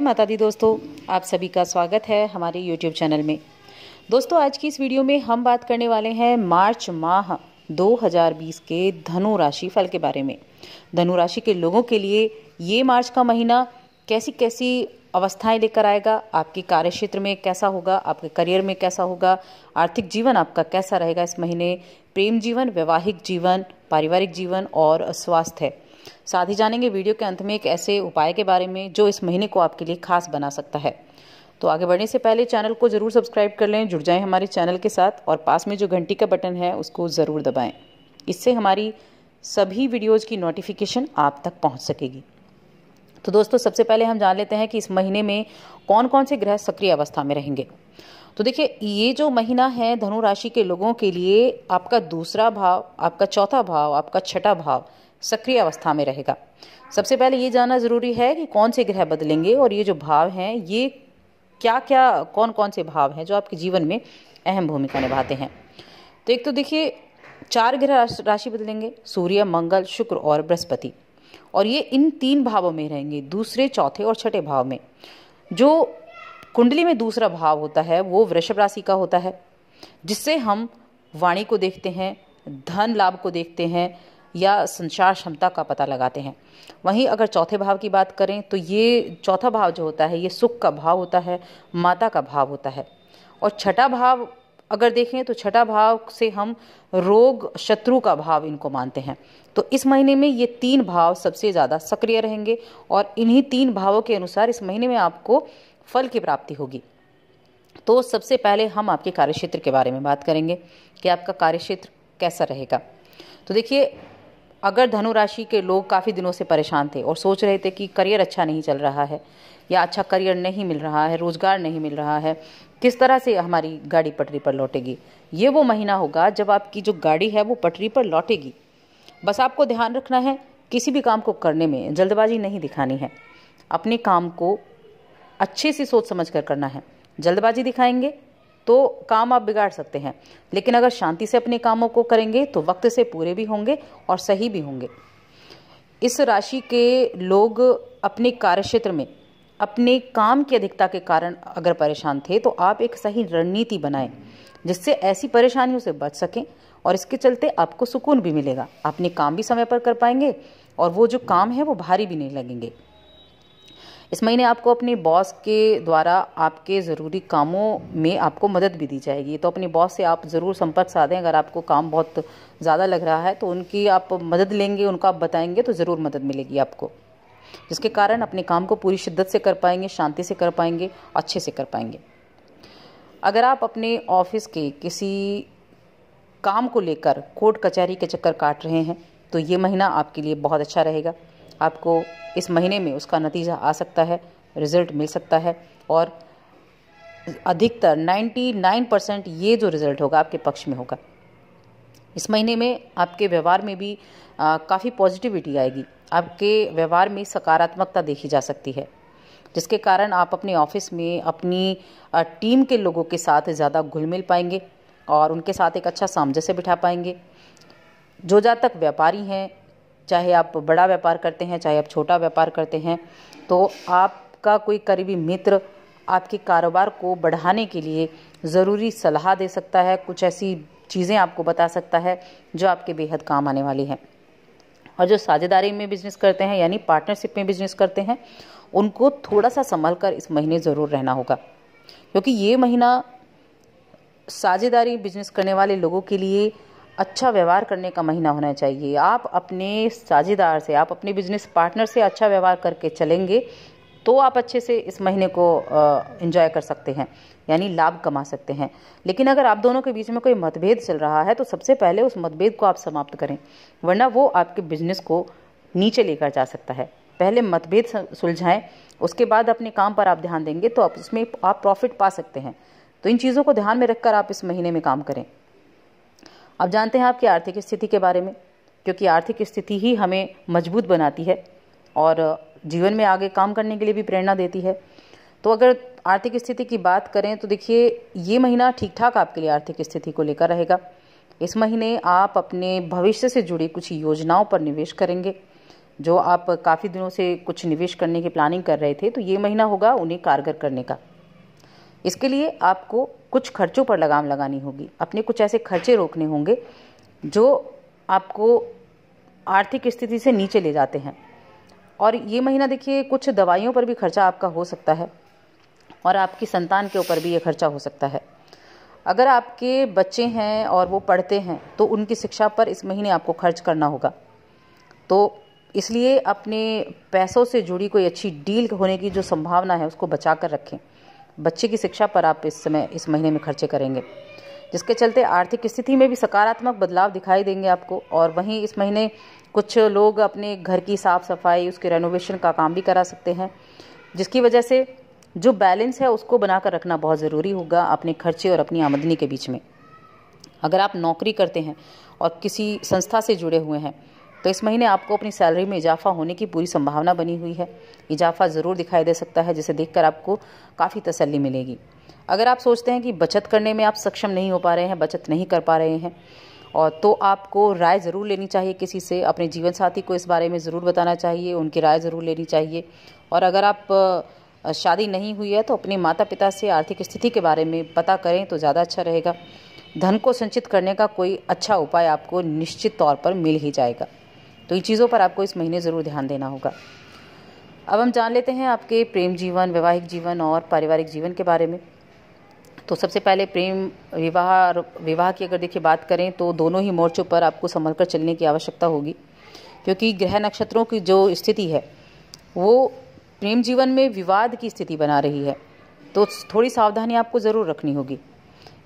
जय माता दी दोस्तों आप सभी का स्वागत है हमारे YouTube चैनल में दोस्तों आज की इस वीडियो में हम बात करने वाले हैं मार्च माह 2020 के धनु राशि फल के बारे में धनु राशि के लोगों के लिए ये मार्च का महीना कैसी कैसी अवस्थाएं लेकर आएगा आपके कार्य क्षेत्र में कैसा होगा आपके करियर में कैसा होगा आर्थिक जीवन आपका कैसा रहेगा इस महीने प्रेम जीवन वैवाहिक जीवन पारिवारिक जीवन और स्वास्थ्य साथ ही जानेंगे वीडियो के अंत में एक ऐसे उपाय के बारे में जो इस महीने को आपके लिए खास बना सकता है तो आगे बढ़ने से पहले चैनल को ज़रूर सब्सक्राइब कर लें जुड़ जाएं हमारे चैनल के साथ और पास में जो घंटी का बटन है उसको ज़रूर दबाएं इससे हमारी सभी वीडियोज़ की नोटिफिकेशन आप तक पहुँच सकेगी तो दोस्तों सबसे पहले हम जान लेते हैं कि इस महीने में कौन कौन से ग्रह सक्रिय अवस्था में रहेंगे तो देखिए ये जो महीना है धनु राशि के लोगों के लिए आपका दूसरा भाव आपका चौथा भाव आपका छठा भाव सक्रिय अवस्था में रहेगा सबसे पहले ये जानना ज़रूरी है कि कौन से ग्रह बदलेंगे और ये जो भाव हैं ये क्या क्या कौन कौन से भाव हैं जो आपके जीवन में अहम भूमिका निभाते हैं तो एक तो देखिए चार ग्रह राशि बदलेंगे सूर्य मंगल शुक्र और बृहस्पति और ये इन तीन भावों में रहेंगे दूसरे चौथे और छठे भाव में जो कुंडली में दूसरा भाव होता है वो वृषभ राशि का होता है जिससे हम वाणी को देखते हैं धन लाभ को देखते हैं या संचार क्षमता का पता लगाते हैं वहीं अगर चौथे भाव की बात करें तो ये चौथा भाव जो होता है ये सुख का भाव होता है माता का भाव होता है और छठा भाव अगर देखें तो छठा भाव से हम रोग शत्रु का भाव इनको मानते हैं तो इस महीने में ये तीन भाव सबसे ज़्यादा सक्रिय रहेंगे और इन्हीं तीन भावों के अनुसार इस महीने में आपको फल की प्राप्ति होगी तो सबसे पहले हम आपके कार्यक्षेत्र के बारे में बात करेंगे कि आपका कार्यक्षेत्र कैसा रहेगा तो देखिए अगर धनु राशि के लोग काफ़ी दिनों से परेशान थे और सोच रहे थे कि करियर अच्छा नहीं चल रहा है या अच्छा करियर नहीं मिल रहा है रोज़गार नहीं मिल रहा है किस तरह से हमारी गाड़ी पटरी पर लौटेगी ये वो महीना होगा जब आपकी जो गाड़ी है वो पटरी पर लौटेगी बस आपको ध्यान रखना है किसी भी काम को करने में जल्दबाजी नहीं दिखानी है अपने काम को अच्छे से सोच समझ कर करना है जल्दबाजी दिखाएंगे तो काम आप बिगाड़ सकते हैं लेकिन अगर शांति से अपने कामों को करेंगे तो वक्त से पूरे भी होंगे और सही भी होंगे इस राशि के लोग अपने कार्यक्षेत्र में अपने काम की अधिकता के कारण अगर परेशान थे तो आप एक सही रणनीति बनाएं जिससे ऐसी परेशानियों से बच सकें और इसके चलते आपको सुकून भी मिलेगा अपने काम भी समय पर कर पाएंगे और वो जो काम है वो भारी भी नहीं लगेंगे इस महीने आपको अपने बॉस के द्वारा आपके ज़रूरी कामों में आपको मदद भी दी जाएगी तो अपने बॉस से आप ज़रूर संपर्क साधें अगर आपको काम बहुत ज़्यादा लग रहा है तो उनकी आप मदद लेंगे उनको आप बताएंगे तो ज़रूर मदद मिलेगी आपको जिसके कारण अपने काम को पूरी शिद्दत से कर पाएंगे शांति से कर पाएंगे अच्छे से कर पाएंगे अगर आप अपने ऑफिस के किसी काम को लेकर कोर्ट कचहरी के चक्कर काट रहे हैं तो ये महीना आपके लिए बहुत अच्छा रहेगा आपको इस महीने में उसका नतीजा आ सकता है रिज़ल्ट मिल सकता है और अधिकतर 99 परसेंट ये जो रिज़ल्ट होगा आपके पक्ष में होगा इस महीने में आपके व्यवहार में भी काफ़ी पॉजिटिविटी आएगी आपके व्यवहार में सकारात्मकता देखी जा सकती है जिसके कारण आप अपने ऑफिस में अपनी टीम के लोगों के साथ ज़्यादा घुल मिल पाएंगे और उनके साथ एक अच्छा सामंजस्य बिठा पाएंगे जो जा तक व्यापारी हैं चाहे आप बड़ा व्यापार करते हैं चाहे आप छोटा व्यापार करते हैं तो आपका कोई करीबी मित्र आपके कारोबार को बढ़ाने के लिए ज़रूरी सलाह दे सकता है कुछ ऐसी चीज़ें आपको बता सकता है जो आपके बेहद काम आने वाली हैं और जो साझेदारी में बिजनेस करते हैं यानी पार्टनरशिप में बिजनेस करते हैं उनको थोड़ा सा संभल कर इस महीने ज़रूर रहना होगा क्योंकि ये महीना साझेदारी बिजनेस करने वाले लोगों के लिए अच्छा व्यवहार करने का महीना होना चाहिए आप अपने साझेदार से आप अपने बिजनेस पार्टनर से अच्छा व्यवहार करके चलेंगे तो आप अच्छे से इस महीने को इन्जॉय कर सकते हैं यानी लाभ कमा सकते हैं लेकिन अगर आप दोनों के बीच में कोई मतभेद चल रहा है तो सबसे पहले उस मतभेद को आप समाप्त करें वरना वो आपके बिजनेस को नीचे लेकर जा सकता है पहले मतभेद सुलझाएं उसके बाद अपने काम पर आप ध्यान देंगे तो आप उसमें आप प्रॉफिट पा सकते हैं तो इन चीज़ों को ध्यान में रखकर आप इस महीने में काम करें अब जानते हैं आपकी आर्थिक स्थिति के बारे में क्योंकि आर्थिक स्थिति ही हमें मजबूत बनाती है और जीवन में आगे काम करने के लिए भी प्रेरणा देती है तो अगर आर्थिक स्थिति की बात करें तो देखिए ये महीना ठीक ठाक आपके लिए आर्थिक स्थिति को लेकर रहेगा इस महीने आप अपने भविष्य से जुड़ी कुछ योजनाओं पर निवेश करेंगे जो आप काफ़ी दिनों से कुछ निवेश करने की प्लानिंग कर रहे थे तो ये महीना होगा उन्हें कारगर करने का इसके लिए आपको कुछ खर्चों पर लगाम लगानी होगी अपने कुछ ऐसे खर्चे रोकने होंगे जो आपको आर्थिक स्थिति से नीचे ले जाते हैं और ये महीना देखिए कुछ दवाइयों पर भी खर्चा आपका हो सकता है और आपकी संतान के ऊपर भी ये खर्चा हो सकता है अगर आपके बच्चे हैं और वो पढ़ते हैं तो उनकी शिक्षा पर इस महीने आपको खर्च करना होगा तो इसलिए अपने पैसों से जुड़ी कोई अच्छी डील होने की जो संभावना है उसको बचा कर रखें बच्चे की शिक्षा पर आप इस समय इस महीने में खर्चे करेंगे जिसके चलते आर्थिक स्थिति में भी सकारात्मक बदलाव दिखाई देंगे आपको और वहीं इस महीने कुछ लोग अपने घर की साफ सफाई उसके रेनोवेशन का काम भी करा सकते हैं जिसकी वजह से जो बैलेंस है उसको बनाकर रखना बहुत ज़रूरी होगा अपने खर्चे और अपनी आमदनी के बीच में अगर आप नौकरी करते हैं और किसी संस्था से जुड़े हुए हैं तो इस महीने आपको अपनी सैलरी में इजाफा होने की पूरी संभावना बनी हुई है इजाफा ज़रूर दिखाई दे सकता है जिसे देखकर आपको काफ़ी तसल्ली मिलेगी अगर आप सोचते हैं कि बचत करने में आप सक्षम नहीं हो पा रहे हैं बचत नहीं कर पा रहे हैं और तो आपको राय ज़रूर लेनी चाहिए किसी से अपने जीवन साथी को इस बारे में ज़रूर बताना चाहिए उनकी राय ज़रूर लेनी चाहिए और अगर आप शादी नहीं हुई है तो अपने माता पिता से आर्थिक स्थिति के बारे में पता करें तो ज़्यादा अच्छा रहेगा धन को संचित करने का कोई अच्छा उपाय आपको निश्चित तौर पर मिल ही जाएगा तो इन चीज़ों पर आपको इस महीने ज़रूर ध्यान देना होगा अब हम जान लेते हैं आपके प्रेम जीवन वैवाहिक जीवन और पारिवारिक जीवन के बारे में तो सबसे पहले प्रेम विवाह और विवाह की अगर देखिए बात करें तो दोनों ही मोर्चों पर आपको संभल कर चलने की आवश्यकता होगी क्योंकि ग्रह नक्षत्रों की जो स्थिति है वो प्रेम जीवन में विवाद की स्थिति बना रही है तो थोड़ी सावधानी आपको ज़रूर रखनी होगी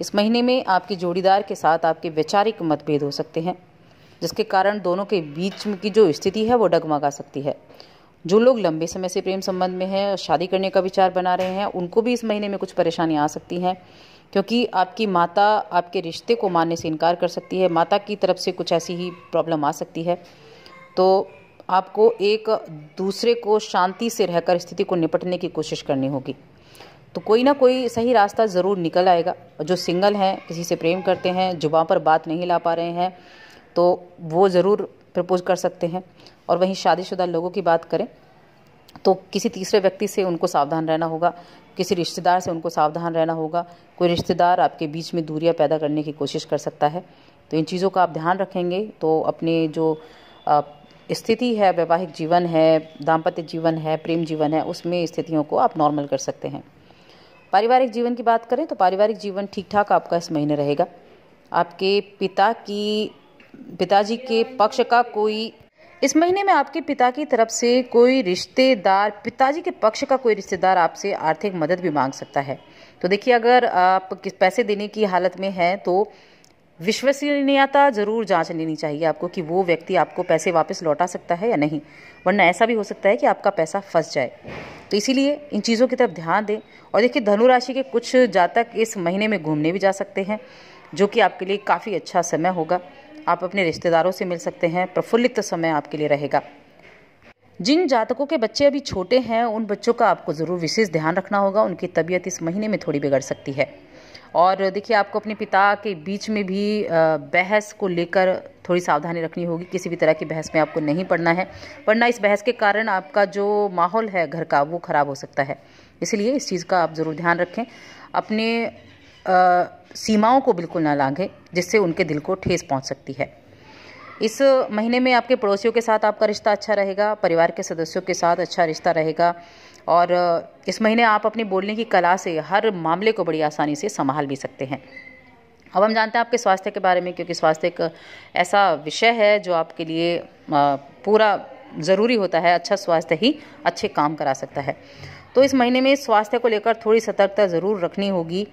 इस महीने में आपके जोड़ीदार के साथ आपके वैचारिक मतभेद हो सकते हैं जिसके कारण दोनों के बीच की जो स्थिति है वो डगमगा सकती है जो लोग लंबे समय से प्रेम संबंध में हैं शादी करने का विचार बना रहे हैं उनको भी इस महीने में कुछ परेशानी आ सकती हैं क्योंकि आपकी माता आपके रिश्ते को मानने से इनकार कर सकती है माता की तरफ से कुछ ऐसी ही प्रॉब्लम आ सकती है तो आपको एक दूसरे को शांति से रहकर स्थिति को निपटने की कोशिश करनी होगी तो कोई ना कोई सही रास्ता ज़रूर निकल आएगा जो सिंगल हैं किसी से प्रेम करते हैं जुबा पर बात नहीं ला पा रहे हैं तो वो ज़रूर प्रपोज कर सकते हैं और वहीं शादीशुदा लोगों की बात करें तो किसी तीसरे व्यक्ति से उनको सावधान रहना होगा किसी रिश्तेदार से उनको सावधान रहना होगा कोई रिश्तेदार आपके बीच में दूरियां पैदा करने की कोशिश कर सकता है तो इन चीज़ों का आप ध्यान रखेंगे तो अपने जो स्थिति है वैवाहिक जीवन है दाम्पत्य जीवन है प्रेम जीवन है उसमें स्थितियों को आप नॉर्मल कर सकते हैं पारिवारिक जीवन की बात करें तो पारिवारिक जीवन ठीक ठाक आपका इस महीने रहेगा आपके पिता की पिताजी के पक्ष का कोई इस महीने में आपके पिता की तरफ से कोई रिश्तेदार पिताजी के पक्ष का कोई रिश्तेदार आपसे आर्थिक मदद भी मांग सकता है तो देखिए अगर आप किस पैसे देने की हालत में हैं तो विश्वसनीयता जरूर जांच लेनी चाहिए आपको कि वो व्यक्ति आपको पैसे वापस लौटा सकता है या नहीं वरना ऐसा भी हो सकता है कि आपका पैसा फंस जाए तो इसीलिए इन चीज़ों की तरफ ध्यान दें और देखिए धनुराशि के कुछ जातक इस महीने में घूमने भी जा सकते हैं जो कि आपके लिए काफ़ी अच्छा समय होगा आप अपने रिश्तेदारों से मिल सकते हैं प्रफुल्लित समय आपके लिए रहेगा जिन जातकों के बच्चे अभी छोटे हैं उन बच्चों का आपको ज़रूर विशेष ध्यान रखना होगा उनकी तबीयत इस महीने में थोड़ी बिगड़ सकती है और देखिए आपको अपने पिता के बीच में भी बहस को लेकर थोड़ी सावधानी रखनी होगी किसी भी तरह की बहस में आपको नहीं पड़ना है वरना इस बहस के कारण आपका जो माहौल है घर का वो ख़राब हो सकता है इसलिए इस चीज़ का आप ज़रूर ध्यान रखें अपने सीमाओं को बिल्कुल ना लांघें जिससे उनके दिल को ठेस पहुंच सकती है इस महीने में आपके पड़ोसियों के साथ आपका रिश्ता अच्छा रहेगा परिवार के सदस्यों के साथ अच्छा रिश्ता रहेगा और इस महीने आप अपनी बोलने की कला से हर मामले को बड़ी आसानी से संभाल भी सकते हैं अब हम जानते हैं आपके स्वास्थ्य के बारे में क्योंकि स्वास्थ्य एक ऐसा विषय है जो आपके लिए पूरा ज़रूरी होता है अच्छा स्वास्थ्य ही अच्छे काम करा सकता है तो इस महीने में स्वास्थ्य को लेकर थोड़ी सतर्कता ज़रूर रखनी होगी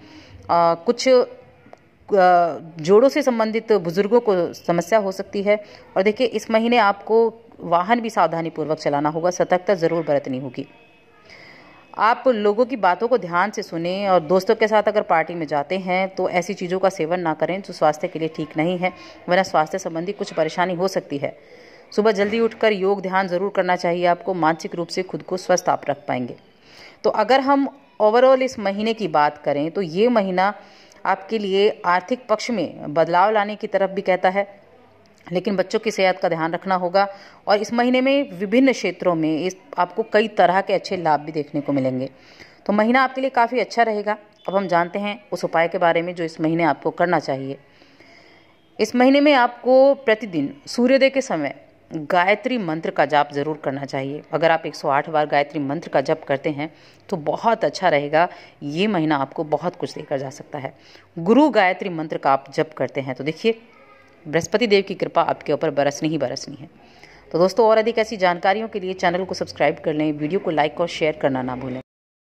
आ, कुछ जोड़ों से संबंधित बुजुर्गों को समस्या हो सकती है और देखिए इस महीने आपको वाहन भी सावधानीपूर्वक चलाना होगा सतर्कता ज़रूर बरतनी होगी आप लोगों की बातों को ध्यान से सुने और दोस्तों के साथ अगर पार्टी में जाते हैं तो ऐसी चीज़ों का सेवन ना करें जो स्वास्थ्य के लिए ठीक नहीं है वरना स्वास्थ्य संबंधी कुछ परेशानी हो सकती है सुबह जल्दी उठकर योग ध्यान ज़रूर करना चाहिए आपको मानसिक रूप से खुद को स्वस्थ आप रख पाएंगे तो अगर हम ओवरऑल इस महीने की बात करें तो ये महीना आपके लिए आर्थिक पक्ष में बदलाव लाने की तरफ भी कहता है लेकिन बच्चों की सेहत का ध्यान रखना होगा और इस महीने में विभिन्न क्षेत्रों में इस आपको कई तरह के अच्छे लाभ भी देखने को मिलेंगे तो महीना आपके लिए काफ़ी अच्छा रहेगा अब हम जानते हैं उस उपाय के बारे में जो इस महीने आपको करना चाहिए इस महीने में आपको प्रतिदिन सूर्योदय के समय गायत्री मंत्र का जाप ज़रूर करना चाहिए अगर आप 108 बार गायत्री मंत्र का जप करते हैं तो बहुत अच्छा रहेगा ये महीना आपको बहुत कुछ देकर जा सकता है गुरु गायत्री मंत्र का आप जप करते हैं तो देखिए बृहस्पति देव की कृपा आपके ऊपर बरसनी ही बरसनी है तो दोस्तों और अधिक ऐसी जानकारियों के लिए चैनल को सब्सक्राइब कर लें वीडियो को लाइक और शेयर करना ना भूलें